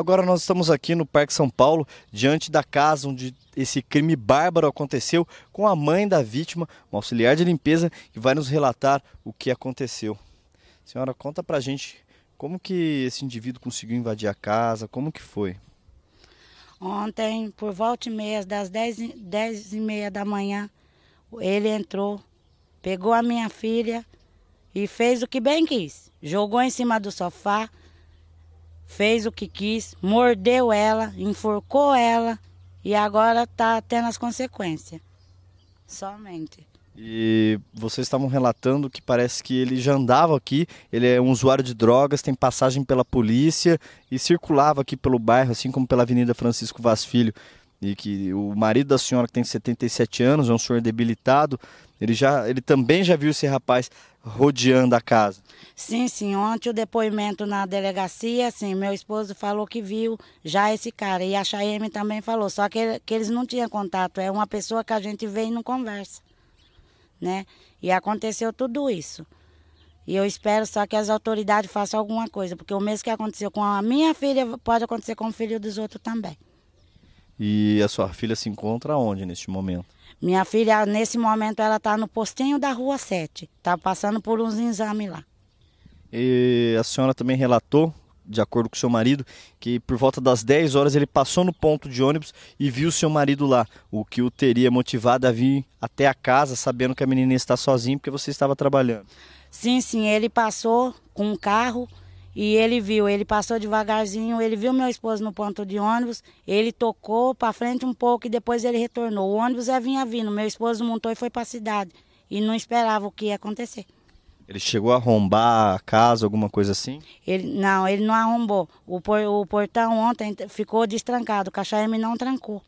Agora nós estamos aqui no Parque São Paulo, diante da casa onde esse crime bárbaro aconteceu, com a mãe da vítima, um auxiliar de limpeza, que vai nos relatar o que aconteceu. Senhora, conta pra gente como que esse indivíduo conseguiu invadir a casa, como que foi? Ontem, por volta e meia, das 10, dez e meia da manhã, ele entrou, pegou a minha filha e fez o que bem quis. Jogou em cima do sofá, fez o que quis, mordeu ela, enforcou ela e agora está tendo as consequências. Somente. E vocês estavam relatando que parece que ele já andava aqui, ele é um usuário de drogas, tem passagem pela polícia e circulava aqui pelo bairro, assim como pela Avenida Francisco Vaz Filho e que o marido da senhora que tem 77 anos, é um senhor debilitado, ele já ele também já viu esse rapaz rodeando a casa. Sim, sim, ontem o depoimento na delegacia, sim, meu esposo falou que viu já esse cara e a Chayeme também falou, só que, que eles não tinham contato, é uma pessoa que a gente vê e não conversa, né? E aconteceu tudo isso. E eu espero só que as autoridades façam alguma coisa, porque o mesmo que aconteceu com a minha filha pode acontecer com o filho dos outros também. E a sua filha se encontra onde neste momento? Minha filha, nesse momento, ela está no postinho da Rua 7. Está passando por uns exames lá. E a senhora também relatou, de acordo com seu marido, que por volta das 10 horas ele passou no ponto de ônibus e viu seu marido lá, o que o teria motivado a vir até a casa sabendo que a menina está sozinha porque você estava trabalhando. Sim, sim, ele passou com um carro e ele viu, ele passou devagarzinho, ele viu meu esposo no ponto de ônibus, ele tocou para frente um pouco e depois ele retornou. O ônibus já vinha vindo, meu esposo montou e foi para a cidade. E não esperava o que ia acontecer. Ele chegou a arrombar a casa, alguma coisa assim? Ele, não, ele não arrombou. O, por, o portão ontem ficou destrancado, o caixa não trancou.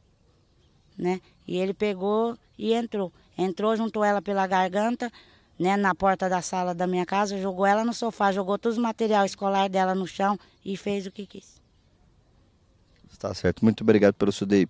Né? E ele pegou e entrou. Entrou, juntou ela pela garganta, né, na porta da sala da minha casa, jogou ela no sofá, jogou todo o material escolar dela no chão e fez o que quis. Está certo. Muito obrigado pelo seu, de,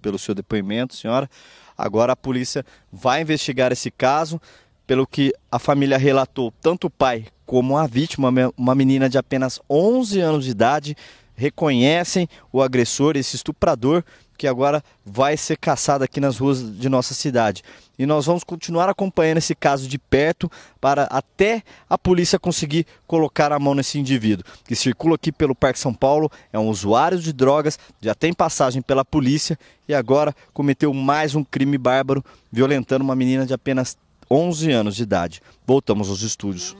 pelo seu depoimento, senhora. Agora a polícia vai investigar esse caso. Pelo que a família relatou, tanto o pai como a vítima, uma menina de apenas 11 anos de idade, reconhecem o agressor, esse estuprador, que agora vai ser caçado aqui nas ruas de nossa cidade. E nós vamos continuar acompanhando esse caso de perto para até a polícia conseguir colocar a mão nesse indivíduo que circula aqui pelo Parque São Paulo, é um usuário de drogas, já tem passagem pela polícia e agora cometeu mais um crime bárbaro violentando uma menina de apenas 11 anos de idade. Voltamos aos estúdios.